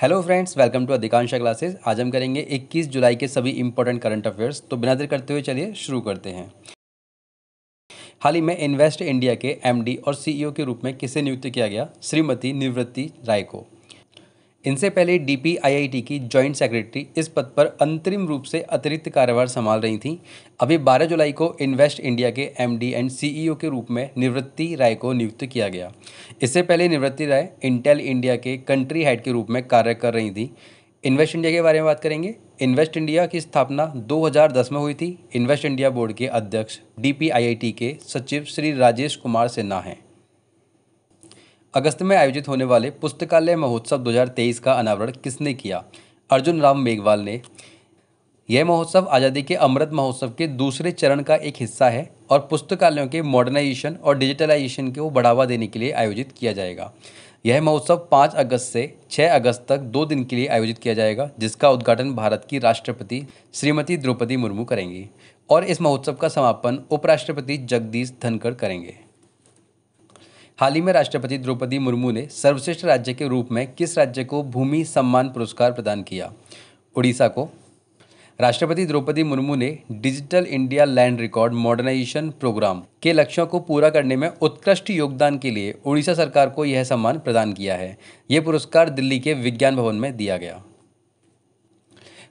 hello friends welcome to Adhikansh classes आज हम करेंगे 21 जुलाई के सभी इंपॉर्टेंट करंट अफेयर्स तो बिना देर करते हुए चलिए शुरू करते हैं हाल ही में इन्वेस्ट इंडिया के एमडी और सीईओ e के रूप में किसे नियुक्त किया गया श्रीमती निवृत्ति राय को इनसे पहले डीपीआईआईटी की जॉइंट सेक्रेटरी इस पद पर अंतरिम रूप से अतिरिक्त कार्यभार संभाल रही थी अभी 12 जुलाई को इन्वेस्ट इंडिया के एमडी एंड सीईओ के रूप में निवृत्ति राय को नियुक्त किया गया इससे पहले निवृत्ति राय इंटेल इंडिया के कंट्री हेड के रूप में कार्य कर रही थी इन्वेस्ट इंडिया के बारे में बात करेंगे इन्वेस्ट इंडिया की स्थापना 2010 में हुई थी इन्वेस्ट इंडिया बोर्ड के अध्यक्ष डीपीआईआईटी के सचिव श्री राजेश कुमार सिन्हा हैं अगस्त में आयोजित होने वाले पुस्तकालय महोत्सव 2023 का अनावरण किसने किया अर्जुन राम मेघवाल ने यह महोत्सव आज़ादी के अमृत महोत्सव के दूसरे चरण का एक हिस्सा है और पुस्तकालयों के मॉडर्नाइजेशन और डिजिटलाइजेशन को बढ़ावा देने के लिए आयोजित किया जाएगा यह महोत्सव पाँच अगस्त से छः अगस्त तक दो दिन के लिए आयोजित किया जाएगा जिसका उद्घाटन भारत की राष्ट्रपति श्रीमती द्रौपदी मुर्मू करेंगी और इस महोत्सव का समापन उपराष्ट्रपति जगदीश धनखड़ करेंगे हाल ही में राष्ट्रपति द्रौपदी मुर्मू ने सर्वश्रेष्ठ राज्य के रूप में किस राज्य को भूमि सम्मान पुरस्कार प्रदान किया उड़ीसा को राष्ट्रपति द्रौपदी मुर्मू ने digital India land record modernisation programme के लक्ष्यों को पूरा करने में उत्कृष्ट योगदान के लिए उड़ीसा सरकार को यह सम्मान प्रदान किया है ये पुरस्कार दिल्ली के विज्ञान भवन में दिया गया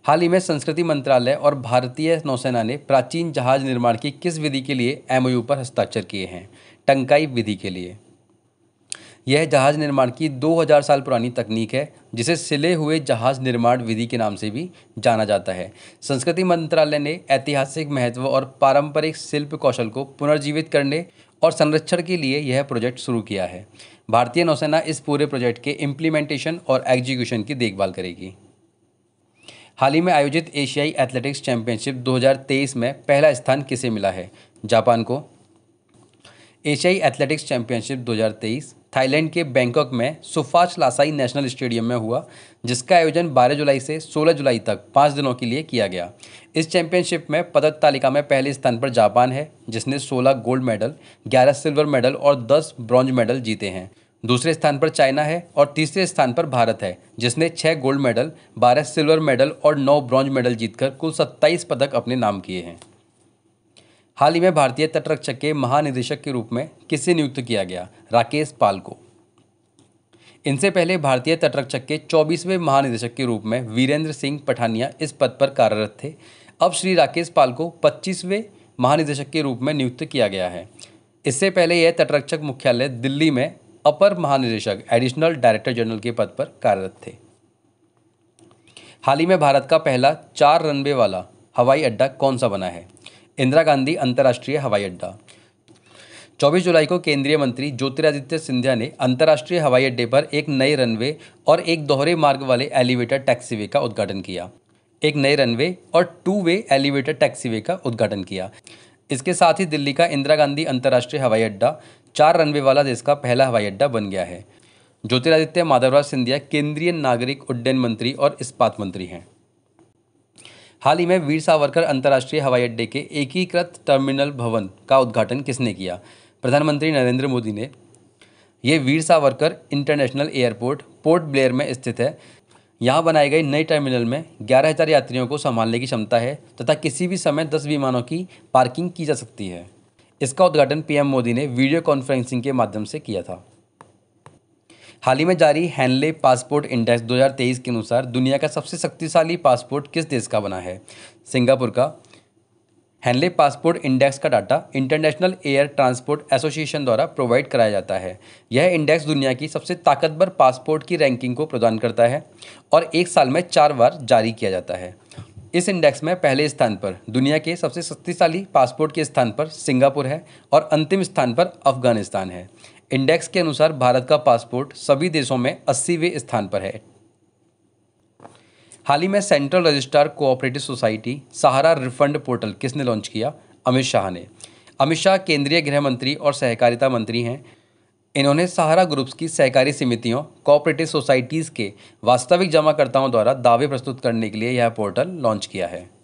हाल ही में संस्कृति मंत्रालय और भारतीय नौसेना ने प्राचीन जहाज निर्माण की किस विधि के लिए एमओयू पर हस्ताक्षर किए हैं टंकाई विधि के लिए यह जहाज़ निर्माण की 2000 साल पुरानी तकनीक है जिसे सिले हुए जहाज़ निर्माण विधि के नाम से भी जाना जाता है संस्कृति मंत्रालय ने ऐतिहासिक महत्व और पारंपरिक शिल्प कौशल को पुनर्जीवित करने और संरक्षण के लिए यह प्रोजेक्ट शुरू किया है भारतीय नौसेना इस पूरे प्रोजेक्ट के इम्प्लीमेंटेशन और एग्जीक्यूशन की देखभाल करेगी हाल ही में आयोजित एशियाई एथलेटिक्स चैंपियनशिप 2023 में पहला स्थान किसे मिला है जापान को एशियाई एथलेटिक्स चैंपियनशिप थाईलैंड के बैंकॉक में सुफाच लासाई नेशनल स्टेडियम में हुआ जिसका आयोजन 12 जुलाई से 16 जुलाई तक पाँच दिनों के लिए किया गया इस चैंपियनशिप में पदक तालिका में पहले स्थान पर जापान है जिसने 16 गोल्ड मेडल 11 सिल्वर मेडल और 10 ब्रॉन्ज मेडल जीते हैं दूसरे स्थान पर चाइना है और तीसरे स्थान पर भारत है जिसने छः गोल्ड मेडल बारह सिल्वर मेडल और नौ ब्रॉन्ज मेडल जीतकर कुल सत्ताईस पदक अपने नाम किए हैं हाल ही में भारतीय तटरक्षक के महानिदेशक के रूप में किससे नियुक्त किया गया राकेश पाल को इनसे पहले भारतीय तटरक्षक के 24वें महानिदेशक के रूप में वीरेंद्र सिंह पठानिया इस पद पर कार्यरत थे अब श्री राकेश पाल को 25वें महानिदेशक के रूप में नियुक्त किया गया है इससे पहले यह तटरक्षक मुख्यालय दिल्ली में अपर महानिदेशक एडिशनल डायरेक्टर जनरल के पद पर कार्यरत थे हाल ही में भारत का पहला चार रनवे वाला हवाई अड्डा कौन सा बना है इंदिरा गांधी अंतर्राष्ट्रीय हवाई अड्डा 24 जुलाई को केंद्रीय मंत्री ज्योतिरादित्य सिंधिया ने अंतर्राष्ट्रीय हवाई अड्डे पर एक नए रनवे और एक दोहरे मार्ग वाले एलिवेटर टैक्सीवे का उद्घाटन किया एक नए रनवे और टू वे एलिवेटर टैक्सीवे का उद्घाटन किया इसके साथ ही दिल्ली का इंदिरा गांधी अंतर्राष्ट्रीय हवाई अड्डा चार रनवे वाला देश का पहला हवाई अड्डा बन गया है ज्योतिरादित्य माधवराज सिंधिया केंद्रीय नागरिक उड्डयन मंत्री और इस्पात मंत्री हैं हाल ही में वीर सावरकर अंतर्राष्ट्रीय हवाई अड्डे के एकीकृत टर्मिनल भवन का उद्घाटन किसने किया प्रधानमंत्री नरेंद्र मोदी ने यह वीर सावरकर इंटरनेशनल एयरपोर्ट पोर्ट ब्लेयर में स्थित है यहाँ बनाए गए नए टर्मिनल में ग्यारह हज़ार यात्रियों को संभालने की क्षमता है तथा किसी भी समय दस विमानों की पार्किंग की जा सकती है इसका उद्घाटन पीएम मोदी ने वीडियो कॉन्फ्रेंसिंग के माध्यम से किया था हाल ही में जारी हैनले पासपोर्ट इंडेक्स 2023 के अनुसार दुनिया का सबसे शक्तिशाली पासपोर्ट किस देश का बना है सिंगापुर का हैनले पासपोर्ट इंडेक्स का data international air transport association द्वारा प्रोवाइड कराया जाता है यह इंडेक्स दुनिया की सबसे ताकतवर पासपोर्ट की रैंकिंग को प्रदान करता है और एक साल में चार बार जारी किया जाता है इस इंडेक्स में पहले स्थान पर दुनिया के सबसे शक्तिशाली पासपोर्ट के स्थान पर सिंगापुर है और अंतिम स्थान पर अफगानिस्तान है इंडेक्स के अनुसार भारत का पासपोर्ट सभी देशों में अस्सीवें स्थान पर है हाल ही में central registrar cooperative society Sahara refund portal किसने लॉन्च किया अमित शाह ने अमित शाह केंद्रीय गृह मंत्री और सहकारिता मंत्री हैं इन्होंने सहारा ग्रुप्स की सहकारी समितियों कोऑपरेटिव सोसाइटीज़ के वास्तविक जमाकर्ताओं द्वारा दावे प्रस्तुत करने के लिए यह पोर्टल लॉन्च किया है